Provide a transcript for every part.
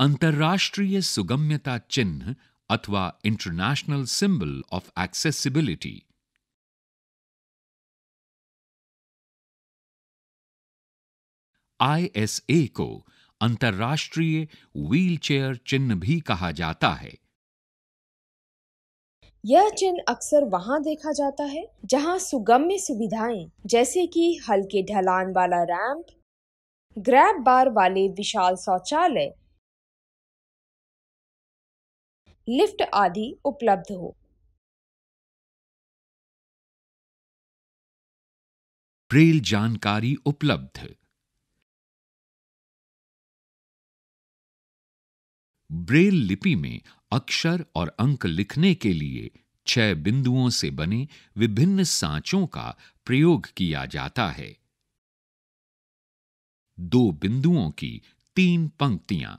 अंतर्राष्ट्रीय सुगम्यता चिन्ह अथवा international symbol of accessibility ISA को अंतर्राष्ट्रीय व्हीलचेयर चिन्ह भी कहा जाता है यह चिन्ह अक्सर वहां देखा जाता है जहां सुगम्य सुविधाएं जैसे कि हल्के ढलान वाला रैंप ग्रैब बार वाले विशाल शौचालय लिफ्ट आदि उपलब्ध हो ब्रेल जानकारी उपलब्ध ब्रेल लिपि में अक्षर और अंक लिखने के लिए छह बिंदुओं से बने विभिन्न सांचों का प्रयोग किया जाता है दो बिंदुओं की तीन पंक्तियां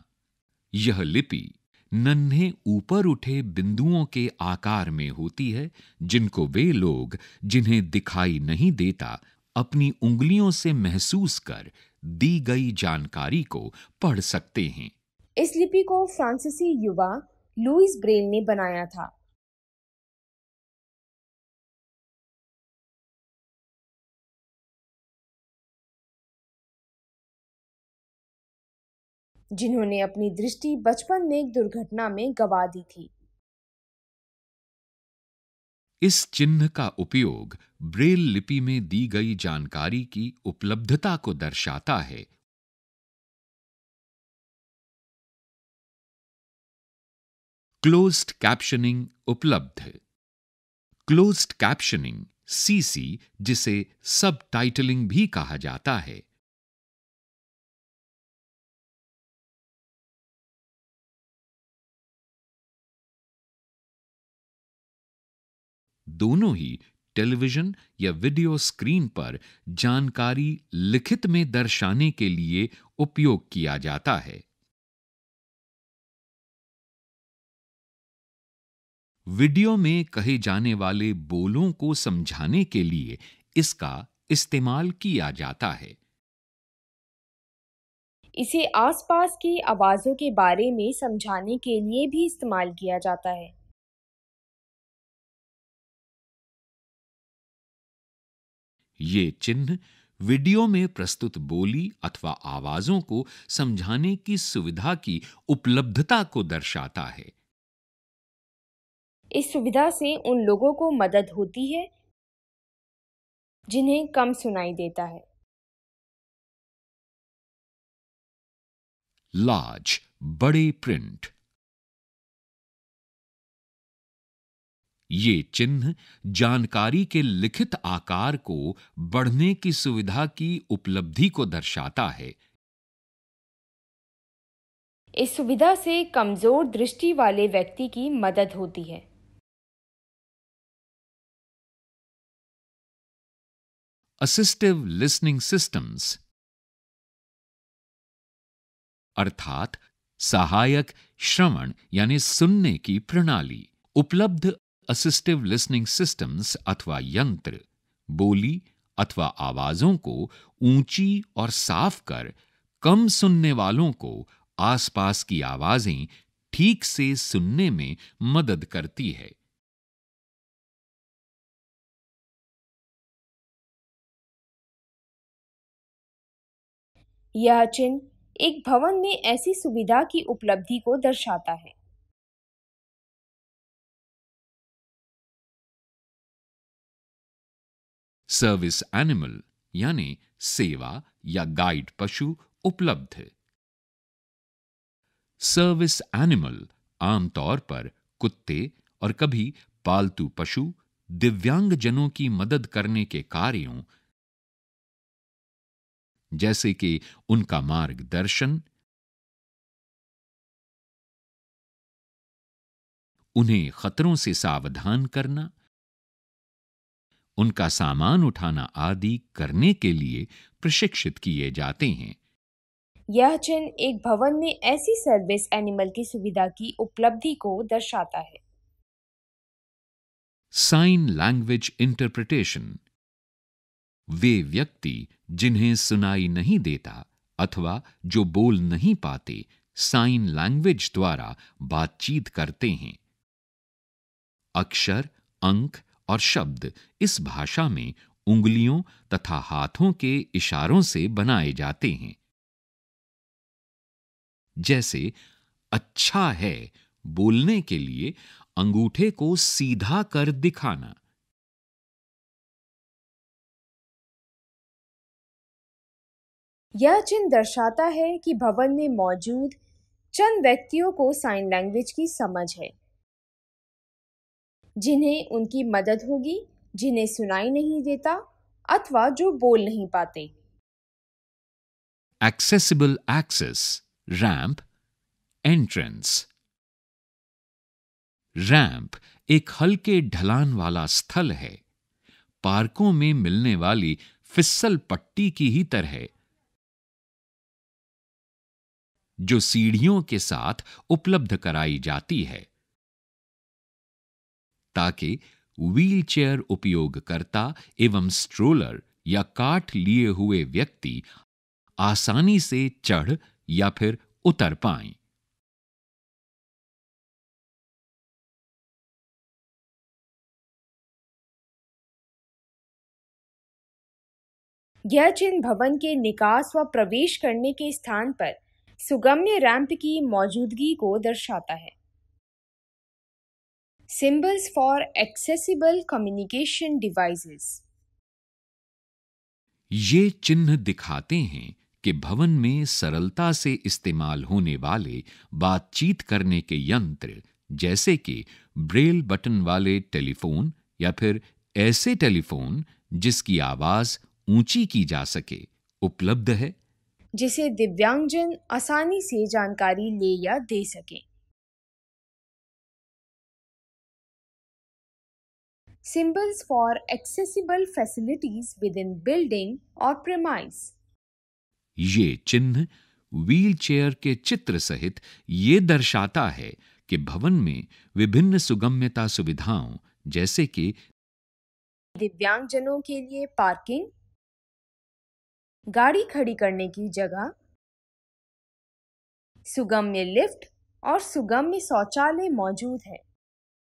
यह लिपि नन्हे ऊपर उठे बिंदुओं के आकार में होती है जिनको वे लोग जिन्हें दिखाई नहीं देता अपनी उंगलियों से महसूस कर दी गई जानकारी को पढ़ सकते हैं इस लिपि को फ्रांसीसी युवा लुइस ब्रेल ने बनाया था जिन्होंने अपनी दृष्टि बचपन में एक दुर्घटना में गवा दी थी इस चिन्ह का उपयोग ब्रेल लिपि में दी गई जानकारी की उपलब्धता को दर्शाता है क्लोज्ड कैप्शनिंग उपलब्ध क्लोज्ड कैप्शनिंग सीसी जिसे सब टाइटलिंग भी कहा जाता है दोनों ही टेलीविजन या वीडियो स्क्रीन पर जानकारी लिखित में दर्शाने के लिए उपयोग किया जाता है वीडियो में कहे जाने वाले बोलों को समझाने के लिए इसका इस्तेमाल किया जाता है इसे आसपास की आवाज़ों के बारे में समझाने के लिए भी इस्तेमाल किया जाता है ये चिन्ह वीडियो में प्रस्तुत बोली अथवा आवाजों को समझाने की सुविधा की उपलब्धता को दर्शाता है इस सुविधा से उन लोगों को मदद होती है जिन्हें कम सुनाई देता है लार्ज बड़े प्रिंट ये चिन्ह जानकारी के लिखित आकार को बढ़ने की सुविधा की उपलब्धि को दर्शाता है इस सुविधा से कमजोर दृष्टि वाले व्यक्ति की मदद होती है असिस्टिव लिसनिंग सिस्टम्स अर्थात सहायक श्रवण यानी सुनने की प्रणाली उपलब्ध असिस्टिव लिसनिंग सिस्टम्स अथवा यंत्र बोली अथवा आवाजों को ऊंची और साफ कर कम सुनने वालों को आसपास की आवाजें ठीक से सुनने में मदद करती है यह चिन्ह एक भवन में ऐसी सुविधा की उपलब्धि को दर्शाता है सर्विस एनिमल यानी सेवा या गाइड पशु उपलब्ध है सर्विस एनिमल आमतौर पर कुत्ते और कभी पालतू पशु दिव्यांगजनों की मदद करने के कार्यों जैसे कि उनका मार्गदर्शन उन्हें खतरों से सावधान करना उनका सामान उठाना आदि करने के लिए प्रशिक्षित किए जाते हैं यह चिन्ह एक भवन में ऐसी सर्विस एनिमल की सुविधा की उपलब्धि को दर्शाता है साइन लैंग्वेज इंटरप्रिटेशन वे व्यक्ति जिन्हें सुनाई नहीं देता अथवा जो बोल नहीं पाते साइन लैंग्वेज द्वारा बातचीत करते हैं अक्षर अंक और शब्द इस भाषा में उंगलियों तथा हाथों के इशारों से बनाए जाते हैं जैसे अच्छा है बोलने के लिए अंगूठे को सीधा कर दिखाना यह चिन्ह दर्शाता है कि भवन में मौजूद चंद व्यक्तियों को साइन लैंग्वेज की समझ है जिन्हें उनकी मदद होगी जिन्हें सुनाई नहीं देता अथवा जो बोल नहीं पाते accessible access ramp entrance ramp एक हल्के ढलान वाला स्थल है पार्कों में मिलने वाली फिसल पट्टी की ही तरह जो सीढ़ियों के साथ उपलब्ध कराई जाती है ताकि व्हीलचेयर उपयोगकर्ता एवं स्ट्रोलर या काट लिए हुए व्यक्ति आसानी से चढ़ या फिर उतर पाए यह चिन्ह भवन के निकास व प्रवेश करने के स्थान पर सुगम्य रैंप की मौजूदगी को दर्शाता है Symbols for accessible communication devices. ये चिन्ह दिखाते हैं कि भवन में सरलता से इस्तेमाल होने वाले बातचीत करने के यंत्र जैसे कि ब्रेल बटन वाले टेलीफोन या फिर ऐसे टेलीफोन जिसकी आवाज ऊंची की जा सके उपलब्ध है जिसे दिव्यांगजन आसानी से जानकारी ले या दे सकें symbols for accessible facilities within building or premise. ये चिन्ह व्हील चेयर के चित्र सहित ये दर्शाता है कि भवन में विभिन्न सुगम्यता सुविधाओं जैसे कि दिव्यांगजनों के लिए पार्किंग गाड़ी खड़ी करने की जगह सुगम्य लिफ्ट और सुगम्य शौचालय मौजूद है